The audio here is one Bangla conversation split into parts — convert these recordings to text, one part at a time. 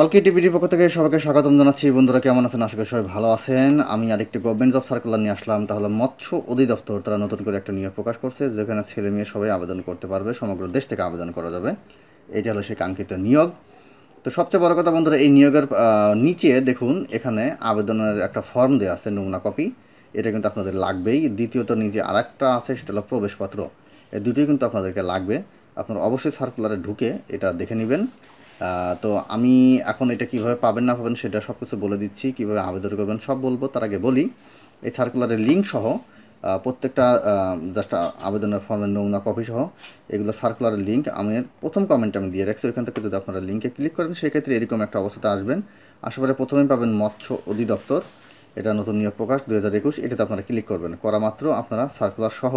অলকি টিভিটির পক্ষ থেকে সবাইকে স্বাগতম জানাচ্ছি বন্ধুরা কেমন আছেন আশা করি সবাই ভালো আছেন আমি আরেকটি গভর্নমেন্ট জব সার্কুলার নিয়ে আসলাম তাহলে মৎস্য অধিদপ্তর তারা নতুন করে একটা নিয়োগ প্রকাশ করছে যেখানে ছেলে মেয়ে সবাই আবেদন করতে পারবে সমগ্র দেশ থেকে আবেদন করা যাবে এটা হলো সেই কাঙ্ক্ষিত নিয়োগ তো সবচেয়ে বড় কথা বন্ধুরা এই নিয়োগের নিচে দেখুন এখানে আবেদনের একটা ফর্ম দেওয়া আছে নমুনা কপি এটা কিন্তু আপনাদের লাগবেই দ্বিতীয়ত নিজে আর একটা আছে সেটা হলো প্রবেশপত্র এই দুটোই কিন্তু আপনাদেরকে লাগবে আপনারা অবশ্যই সার্কুলারে ঢুকে এটা দেখে নেবেন তো আমি এখন এটা কিভাবে পাবেন না পাবেন সেটা সব কিছু বলে দিচ্ছি কিভাবে আবেদন করবেন সব বলবো তার আগে বলি এই সার্কুলারের লিঙ্ক সহ প্রত্যেকটা জাস্ট আবেদনের ফর্মের নমুনা কপি সহ এগুলো সার্কুলারের লিঙ্ক আমি প্রথম কমেন্ট আমি দিয়ে রাখছি ওইখান থেকে যদি আপনারা লিঙ্কে ক্লিক করেন সেক্ষেত্রে এরকম একটা অবস্থাতে আসবেন আশেপাশে প্রথমেই পাবেন মৎস্য অধিদপ্তর এটা নতুন নিয়োগ প্রকাশ দু হাজার একুশ এটাতে আপনারা ক্লিক করবেন করা মাত্র আপনারা সার্কুলার সহ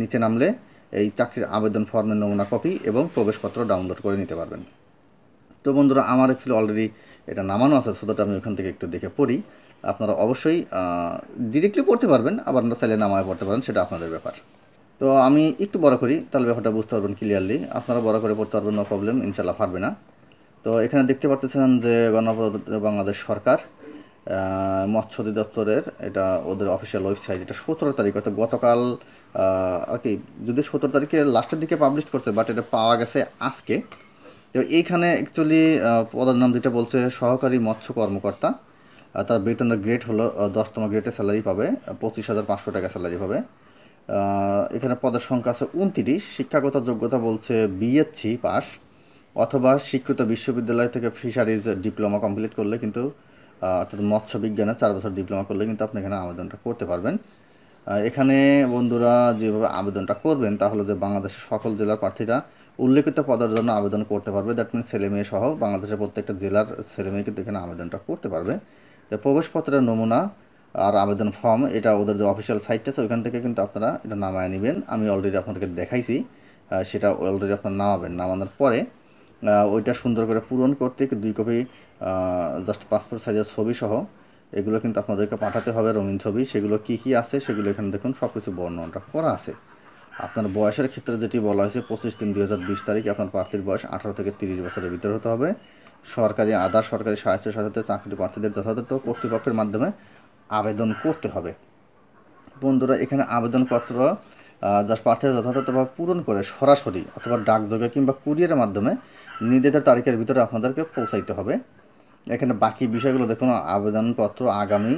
নিচে নামলে এই চাকরির আবেদন ফর্মের নমুনা কপি এবং প্রবেশপত্র ডাউনলোড করে নিতে পারবেন তো বন্ধুরা আমার অ্যাকচুয়ালি অলরেডি এটা নামানো আছে সুতরাং আমি ওখান থেকে একটু দেখে পড়ি আপনারা অবশ্যই ডিরেক্টলি পড়তে পারবেন আবার আপনারা চাইলে নামায় পড়তে পারেন সেটা আপনাদের ব্যাপার তো আমি একটু বড় করি তাহলে ব্যাপারটা বুঝতে পারবেন ক্লিয়ারলি আপনারা বড় করে পড়তে পারবেন নো প্রবলেম ইনশাল্লাহ পারবে না তো এখানে দেখতে পারতেছেন যে গণপ্রজাতন্ত্র বাংলাদেশ সরকার মৎস্য অধিদপ্তরের এটা ওদের অফিসিয়াল ওয়েবসাইট এটা সতেরো তারিখ অর্থাৎ গতকাল আর কি যদি সতেরো তারিখে লাস্টের দিকে পাবলিশ করছে বাট এটা পাওয়া গেছে আজকে এইখানে অ্যাকচুয়ালি পদের নাম যেটা বলছে সহকারী মৎস্য কর্মকর্তা তার বেতনের গ্রেড হলো দশতম গ্রেডে স্যালারি পাবে পঁচিশ হাজার পাঁচশো টাকা স্যালারি পাবে এখানে পদের সংখ্যা আছে উনতিরিশ শিক্ষাগত যোগ্যতা বলছে বিএসসি পাস অথবা স্বীকৃত বিশ্ববিদ্যালয় থেকে ফিশারিজ ডিপ্লোমা কমপ্লিট করলে কিন্তু অর্থাৎ মৎস্য বিজ্ঞানে চার বছর ডিপ্লোমা করলে কিন্তু আপনি এখানে আবেদনটা করতে পারবেন এখানে বন্ধুরা যেভাবে আবেদনটা করবেন তাহলে যে বাংলাদেশের সকল জেলার প্রার্থীরা উল্লেখিত পদের জন্য আবেদন করতে পারবে দ্যাট মিন ছেলে মেয়ে সহ বাংলাদেশের প্রত্যেকটা জেলার ছেলে মেয়ে কিন্তু এখানে আবেদনটা করতে পারবে তো প্রবেশপত্রের নমুনা আর আবেদন ফর্ম এটা ওদের যে অফিসিয়াল সাইটটা আছে ওইখান থেকে কিন্তু আপনারা এটা নামায় নেবেন আমি অলরেডি আপনাদেরকে দেখাইছি সেটা অলরেডি আপনারা নামাবেন নামানোর পরে ওইটা সুন্দর করে পূরণ করতে দুই কপি জাস্ট পাসপোর্ট সাইজের ছবি সহ এগুলো কিন্তু আপনাদেরকে পাঠাতে হবে রঙিন ছবি সেগুলো কি কি আছে সেগুলো এখানে দেখুন সব কিছু বর্ণনাটা করা আছে আপনার বয়সের ক্ষেত্রে যেটি বলা হয়েছে পঁচিশ তিন দুই তারিখে আপনার প্রার্থীর বয়স আঠারো থেকে তিরিশ বছরের ভিতরে হতে হবে সরকারি আধার সরকারি সাথে চাকরি প্রার্থীদের যথাযথ কর্তৃপক্ষের মাধ্যমে আবেদন করতে হবে বন্ধুরা এখানে আবেদনপত্র যা প্রার্থীরা যথাযথভাবে পূরণ করে সরাসরি অথবা ডাকযোগে কিংবা কুরিয়ারের মাধ্যমে নিজেদের তারিখের ভিতরে আপনাদেরকে পৌঁছাইতে হবে এখানে বাকি বিষয়গুলো দেখুন আবেদনপত্র আগামী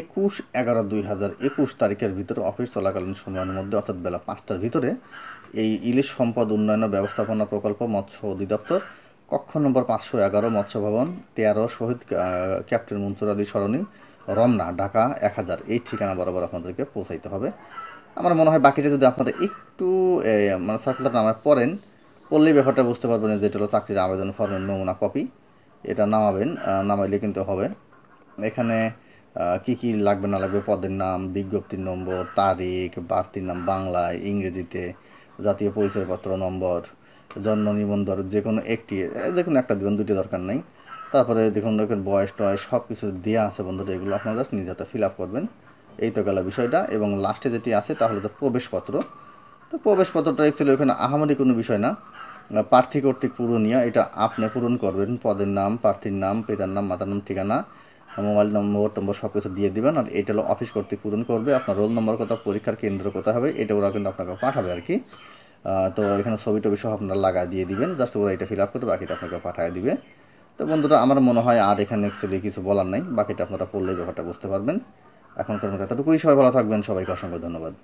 একুশ এগারো দুই হাজার একুশ তারিখের ভিতরে অফিস চলাকালীন সময়ের মধ্যে অর্থাৎ বেলা পাঁচটার ভিতরে এই ইলিশ সম্পদ উন্নয়ন ব্যবস্থাপনা প্রকল্প মৎস্য অধিদপ্তর কক্ষ নম্বর পাঁচশো এগারো মৎস্য ভবন তেরো শহীদ ক্যাপ্টেন মনসুর আলী সরণি রমনা ঢাকা এক হাজার এই ঠিকানা বরাবর আপনাদেরকে পৌঁছাইতে হবে আমার মনে হয় বাকিটা যদি আপনারা একটু মানে সার্কুলার নামায় পড়েন পড়লেই ব্যাপারটা বুঝতে পারবেন যেটা হলো চাকরির আবেদন ফর্মের নমুনা কপি এটা নামাবেন নামাইলে কিন্তু হবে এখানে কি কি লাগবে না লাগবে পদের নাম বিজ্ঞপ্তির নম্বর তারিখ বাড়তির নাম বাংলায় ইংরেজিতে জাতীয় পরিচয়পত্র নম্বর জন্ম নিবন্ধন যে কোনো একটি যে কোনো একটা দেবেন দুটি দরকার নেই তারপরে দেখুন দেখুন বয়স টয়স সব কিছু দেওয়া আছে বন্ধুরা এগুলো আপনারা নিজে হাতে ফিল আপ করবেন এই তো গেল বিষয়টা এবং লাস্টে যেটি আছে তাহলে তো প্রবেশপত্র তো প্রবেশপত্রটা অ্যাকচুয়ালি ওখানে আহামারি কোনো বিষয় না প্রার্থী কর্তৃক পূরণীয় এটা আপনি পূরণ করবেন পদের নাম প্রার্থীর নাম পিতার নাম মাতার নাম ঠিকানা মোবাইল নম্বর টম্বর সব কিছু দিয়ে দেবেন আর এটা হলো অফিস কর্তৃক পূরণ করবে আপনার রোল নম্বর কথা পরীক্ষার কেন্দ্র কোথা হবে এটা ওরা কিন্তু আপনাকে পাঠাবে আর কি তো এখানে ছবি টবি সহ আপনারা লাগা দিয়ে দিবেন জাস্ট ওরা এটা ফিল আপ করে বাকিটা আপনাকে পাঠিয়ে দিবে তো বন্ধুরা আমার মনে হয় আর এখানে নেক্সট কিছু বলার নাই বাকিটা আপনারা পড়লেই ব্যাপারটা বুঝতে পারবেন এখনকার মতো এতটুকুই সবাই ভালো থাকবেন সবাইকে অসংখ্য ধন্যবাদ